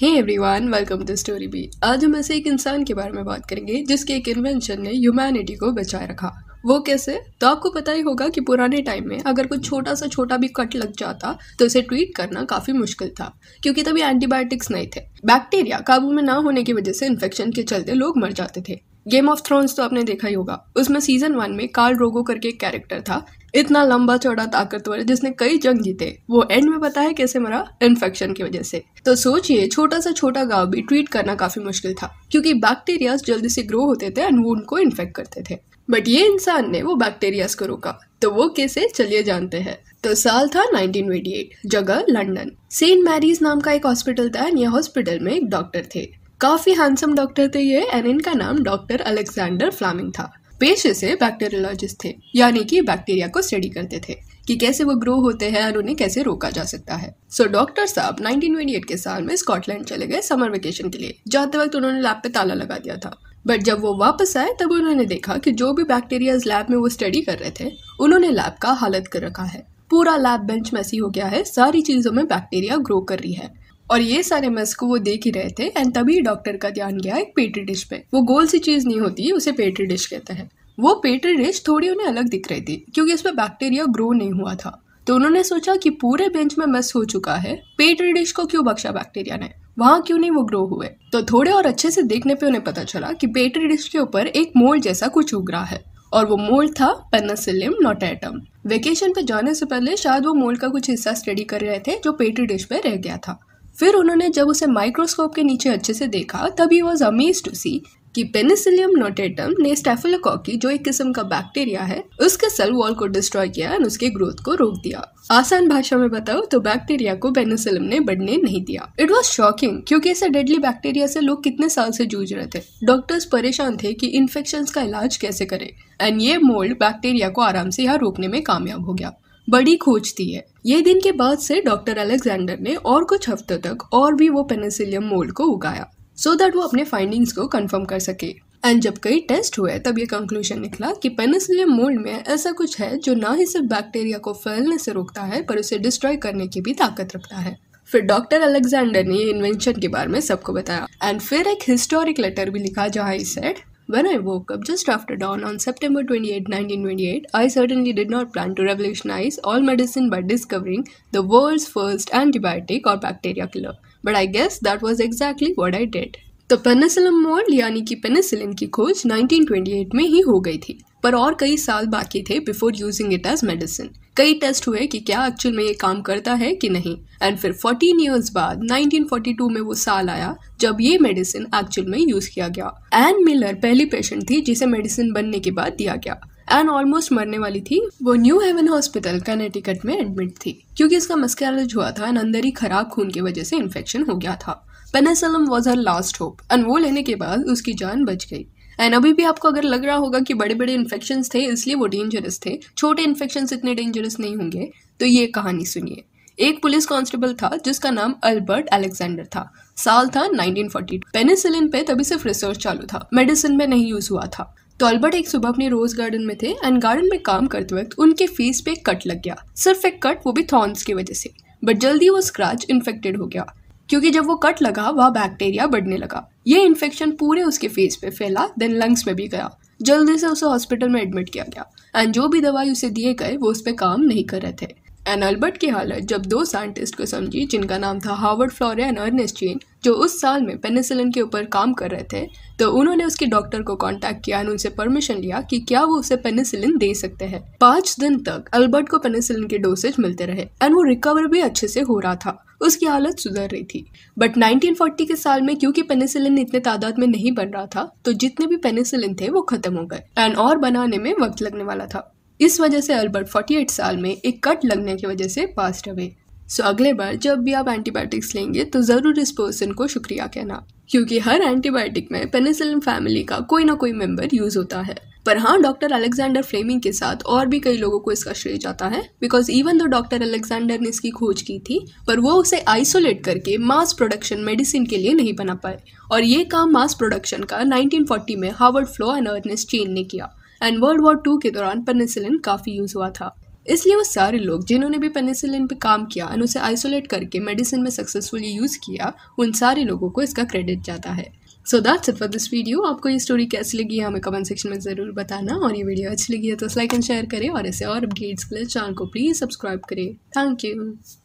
Hey everyone welcome to story B आज हम ऐसे एक इंसान के बारे में बात करेंगे जिसके एक इन्वेंशन ने ह्यूमैनिटी को बचाए रखा वो कैसे तो आपको पता ही होगा कि पुराने टाइम में अगर कुछ छोटा सा छोटा भी कट लग जाता तो उसे ट्रीट करना काफी मुश्किल था क्योंकि तभी एंटीबायोटिक्स नहीं थे बैक्टीरिया काबू में ना होने की वजह से इन्फेक्शन के चलते लोग मर जाते थे गेम ऑफ थ्रोन्स तो आपने देखा ही होगा उसमें सीजन वन में कार्ल रोगो करके एक कैरेक्टर था इतना लंबा चौड़ा ताकतवर जिसने कई जंग जीते वो एंड में पता है कैसे मरा इन्फेक्शन की वजह से तो सोचिए छोटा सा छोटा गांव भी ट्रीट करना काफी मुश्किल था क्योंकि बैक्टीरियाज जल्दी से ग्रो होते थे एंड वो उनको इन्फेक्ट करते थे बट ये इंसान ने वो बैक्टीरियाज को रोका तो वो कैसे चलिए जानते हैं तो साल था 1928 जगह लंदन सेंट मैरीज नाम का एक हॉस्पिटल था एंड यह हॉस्पिटल में एक डॉक्टर थे काफ़ी हैंडसम डॉक्टर थे ये एंड इनका नाम डॉक्टर अलेक्जेंडर फ्लामिंग था पेशे से बैक्टेरियोलॉजिस्ट थे यानी कि बैक्टीरिया को स्टडी करते थे कि कैसे वो ग्रो होते हैं और उन्हें कैसे रोका जा सकता है सो डॉक्टर साहब 1928 के साल में स्कॉटलैंड चले गए समर वेकेशन के लिए जाते वक्त उन्होंने लैब पे ताला लगा दिया था बट जब वो वापस आए तब उन्होंने देखा कि जो भी बैक्टीरिया लैब में वो स्टडी कर रहे थे उन्होंने लैब का हालत कर रखा है पूरा लैब बेंच मैसी हो गया है सारी चीज़ों में बैक्टीरिया ग्रो कर रही है और ये सारे मस्क को वो देख ही रहे थे एंड तभी डॉक्टर का ध्यान गया एक पेटरी डिश पे वो गोल सी चीज़ नहीं होती उसे पेटरी डिश कहते हैं वो पेटरी डिश थोड़ी उन्हें अलग दिख रही थी क्योंकि उसमें बैक्टीरिया ग्रो नहीं हुआ था तो उन्होंने सोचा कि पूरे बेंच में मस हो चुका है पेटरी डिश को क्यों बख्शा बैक्टीरिया ने वहाँ क्यों नहीं वो ग्रो हुए तो थोड़े और अच्छे से देखने पे उन्हें पता चला कि पेटरी डिश के ऊपर एक मोल जैसा कुछ उग रहा है और वो मोल था पेनासिलिम नोटेटम वेकेशन पे जाने से पहले शायद वो मोल का कुछ हिस्सा स्टडी कर रहे थे जो पेटरी डिश पे रह गया था फिर उन्होंने जब उसे माइक्रोस्कोप के नीचे अच्छे से देखा तभी वॉज अमेज टू सी कि पेनिसिलियम नोटेटम ने स्टेफिलोकॉकी जो एक किस्म का बैक्टीरिया है उसके सेल वॉल को डिस्ट्रॉय किया और उसके ग्रोथ को रोक दिया आसान भाषा में बताओ तो बैक्टीरिया को पेनिसिलियम ने बढ़ने नहीं दिया इट वॉज शॉकिंग क्योंकि ऐसे डेडली बैक्टीरिया से लोग कितने साल से जूझ रहे थे डॉक्टर्स परेशान थे कि इन्फेक्शन का इलाज कैसे करे एंड ये मोल्ड बैक्टीरिया को आराम से यहाँ रोकने में कामयाब हो गया बड़ी खोज थी है ये दिन के बाद से डॉक्टर अलेक्जेंडर ने और कुछ हफ्तों तक और भी वो पेनिसिलियम मोल्ड को उगाया सो so दैट वो अपने फाइंडिंग्स को कंफर्म कर सके एंड जब कई टेस्ट हुए तब ये कंक्लूजन निकला कि पेनिसिलियम मोल्ड में ऐसा कुछ है जो ना ही सिर्फ बैक्टीरिया को फैलने से रोकता है पर उसे डिस्ट्रॉय करने की भी ताकत रखता है फिर डॉक्टर अलेक्जेंडर ने ये इन्वेंशन के बारे में सबको बताया एंड फिर एक हिस्टोरिक लेटर भी लिखा जहाँ said When I woke up just after dawn on September 28, 1928, I certainly did not plan to revolutionize all medicine by discovering the world's first antibiotic or bacteria killer. But I guess that was exactly what I did. तो penicillin mould यानी कि penicillin की खोज 1928 में ही हो गई थी पर और कई साल बाकी थे before using it as medicine कई टेस्ट हुए कि क्या एक्चुअल में ये काम करता है कि नहीं एंड फिर 14 इयर्स बाद 1942 में वो साल आया जब ये मेडिसिन एक्चुअल में यूज किया गया एन मिलर पहली पेशेंट थी जिसे मेडिसिन बनने के बाद दिया गया एन ऑलमोस्ट मरने वाली थी वो न्यू हेवन हॉस्पिटल कनेटिकट में एडमिट थी क्योंकि इसका मस्कैरेज हुआ था एंड अंदर ही खराब खून की वजह से इन्फेक्शन हो गया था penicillin was her last hope and वो लेने के बाद उसकी जान बच गई एंड अभी भी आपको अगर लग रहा होगा कि बड़े बड़े इन्फेक्शन थे इसलिए वो डेंजरस थे छोटे इन्फेक्शन इतने डेंजरस नहीं होंगे तो ये कहानी सुनिए एक पुलिस कांस्टेबल था जिसका नाम अल्बर्ट अलेक्जेंडर था साल था 1942 पेनिसिलिन पे तभी सिर्फ रिसर्च चालू था मेडिसिन में नहीं यूज हुआ था तो अल्बर्ट एक सुबह अपने रोज गार्डन में थे एंड गार्डन में काम करते वक्त उनके फेस पे कट लग गया सिर्फ एक कट वो भी थॉर्न्स की वजह से बट जल्दी वो स्क्रैच इन्फेक्टेड हो गया क्योंकि जब वो कट लगा वह बैक्टीरिया बढ़ने लगा ये इन्फेक्शन पूरे उसके फेस पे फैला देन लंग्स में भी गया जल्दी से उसे हॉस्पिटल में एडमिट किया गया एंड जो भी दवाई उसे दिए गए वो उस पर काम नहीं कर रहे थे एनअल्बर्ट की हालत जब दो साइंटिस्ट को समझी जिनका नाम था Harvard Florey and Ernest Chain जो उस साल में पेनिसिलिन के ऊपर काम कर रहे थे तो उन्होंने उसके डॉक्टर को कांटेक्ट किया और उनसे परमिशन लिया कि क्या वो उसे पेनिसिलिन दे सकते हैं पाँच दिन तक अल्बर्ट को पेनिसिलिन के डोसेज मिलते रहे एंड वो रिकवर भी अच्छे से हो रहा था उसकी हालत सुधर रही थी बट 1940 के साल में क्योंकि पेनिसिलिन इतने तादाद में नहीं बन रहा था तो जितने भी पेनिसिलिन थे वो खत्म हो गए एंड और बनाने में वक्त लगने वाला था इस वजह से अल्बर्ट 48 साल में एक कट लगने की वजह से पास्ट अवे सो अगले बार जब भी आप एंटीबायोटिक्स लेंगे तो ज़रूर इस पर्सन को शुक्रिया कहना क्योंकि हर एंटीबायोटिक में पेनिसिलिन फैमिली का कोई ना कोई मेंबर यूज़ होता है पर हाँ डॉक्टर अलेक्जेंडर फ्लेमिंग के साथ और भी कई लोगों को इसका श्रेय जाता है because even though doctor Alexander ने इसकी खोज की थी पर वो उसे आइसोलेट करके मास प्रोडक्शन मेडिसिन के लिए नहीं बना पाए और ये काम मास प्रोडक्शन का 1940 में Harvard Florey and Ernest Chain ने किया एंड वर्ल्ड वॉर टू के दौरान पेनिसिलिन काफ़ी यूज़ हुआ था इसलिए वो सारे लोग जिन्होंने भी पेनिसिलिन पे काम किया और उसे आइसोलेट करके मेडिसिन में सक्सेसफुली यूज़ किया उन सारे लोगों को इसका क्रेडिट जाता है so that's it for this video आपको ये स्टोरी कैसी लगी है हमें कमेंट सेक्शन में ज़रूर बताना और ये वीडियो अच्छी लगी है तो लाइक एंड शेयर करें और ऐसे और अपडेट्स के लिए चैनल को प्लीज़ सब्सक्राइब करें थैंक यू